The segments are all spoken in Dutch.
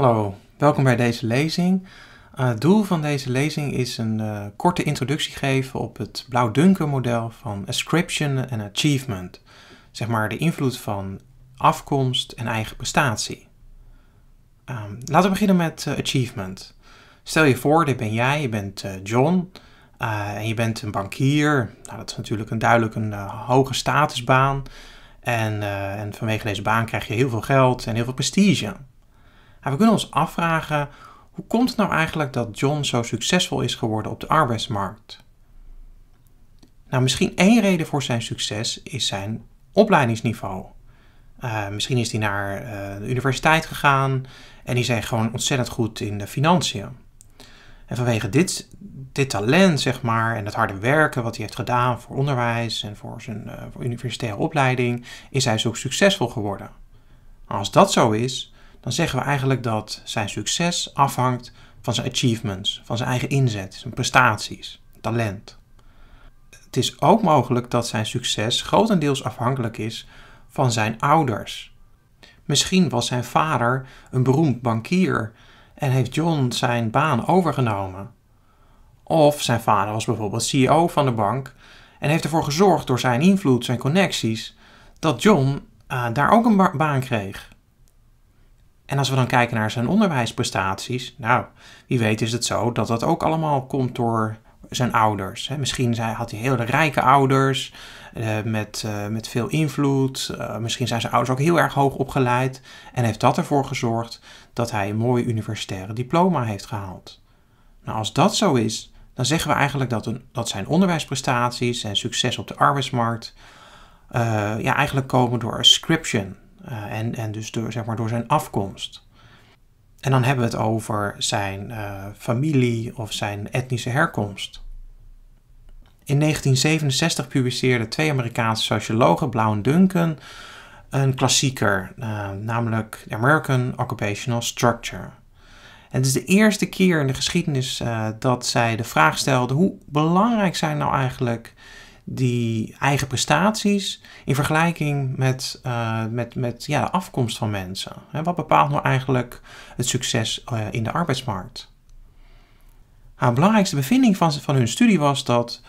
Hallo, welkom bij deze lezing. Eh, het doel van deze lezing is een eh, korte introductie geven op het blauw model van ascription en achievement. Zeg maar de invloed van afkomst en eigen prestatie. Ehm, laten we beginnen met eh, achievement. Stel je voor, dit ben jij, je bent John en je bent een bankier. Nou, dat is natuurlijk een duidelijk een hoge statusbaan. En, en vanwege deze baan krijg je heel veel geld en heel veel prestige. Nou, we kunnen ons afvragen hoe komt het nou eigenlijk dat John zo succesvol is geworden op de arbeidsmarkt? Nou, misschien één reden voor zijn succes is zijn opleidingsniveau. Eh, misschien is hij naar eh, de universiteit gegaan en die zijn gewoon ontzettend goed in de financiën. En vanwege dit, dit talent, zeg maar, en het harde werken wat hij heeft gedaan voor onderwijs en voor zijn eh, voor universitaire opleiding, is hij zo succesvol geworden. als dat zo is, dan zeggen we eigenlijk dat zijn succes afhangt van zijn achievements, van zijn eigen inzet, zijn prestaties, talent. Het is ook mogelijk dat zijn succes grotendeels afhankelijk is van zijn ouders. Misschien was zijn vader een beroemd bankier en heeft John zijn baan overgenomen. Of zijn vader was bijvoorbeeld CEO van de bank en heeft ervoor gezorgd door zijn invloed, zijn connecties, dat John eh, daar ook een baan kreeg. En als we dan kijken naar zijn onderwijsprestaties, nou, wie weet is het zo dat dat ook allemaal komt door zijn ouders. Misschien had hij hele rijke ouders eh, met, eh, met veel invloed. Eh, misschien zijn zijn ouders ook heel erg hoog opgeleid. En heeft dat ervoor gezorgd dat hij een mooi universitaire diploma heeft gehaald. Nou, als dat zo is, dan zeggen we eigenlijk dat, een, dat zijn onderwijsprestaties en succes op de arbeidsmarkt ja, eigenlijk komen door ascription. Eh, en, en dus door, zeg maar, door zijn afkomst. En dan hebben we het over zijn eh, familie of zijn etnische herkomst. In 1967 publiceerden twee Amerikaanse sociologen, en Duncan, een klassieker, eh, namelijk The American Occupational Structure. het is de eerste keer in de geschiedenis dat zij de vraag stelden: hoe belangrijk zijn nou eigenlijk die eigen prestaties in vergelijking met, eh, met, met ja, de afkomst van mensen. Hè, wat bepaalt nou eigenlijk het succes eh, in de arbeidsmarkt? Haar nou, belangrijkste bevinding van, van hun studie was dat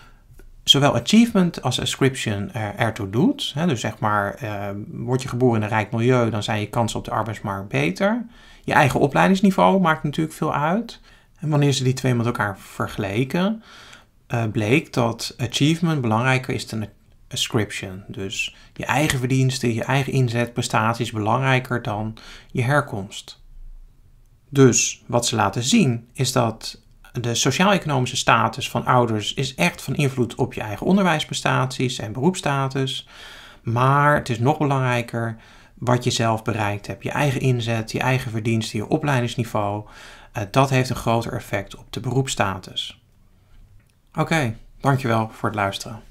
zowel achievement als ascription ertoe doet. Hè, dus zeg maar, eh, word je geboren in een rijk milieu, dan zijn je kansen op de arbeidsmarkt beter. Je eigen opleidingsniveau maakt natuurlijk veel uit. En wanneer ze die twee met elkaar vergeleken, eh, bleek dat achievement belangrijker is dan ascription. Dus je eigen verdiensten, je eigen inzet, prestaties belangrijker dan je herkomst. Dus wat ze laten zien is dat de sociaal-economische status van ouders is echt van invloed op je eigen onderwijsprestaties en beroepsstatus. Maar het is nog belangrijker wat je zelf bereikt hebt. Je eigen inzet, je eigen verdiensten, je opleidingsniveau. Eh, dat heeft een groter effect op de beroepsstatus. Oké, dankjewel voor het luisteren.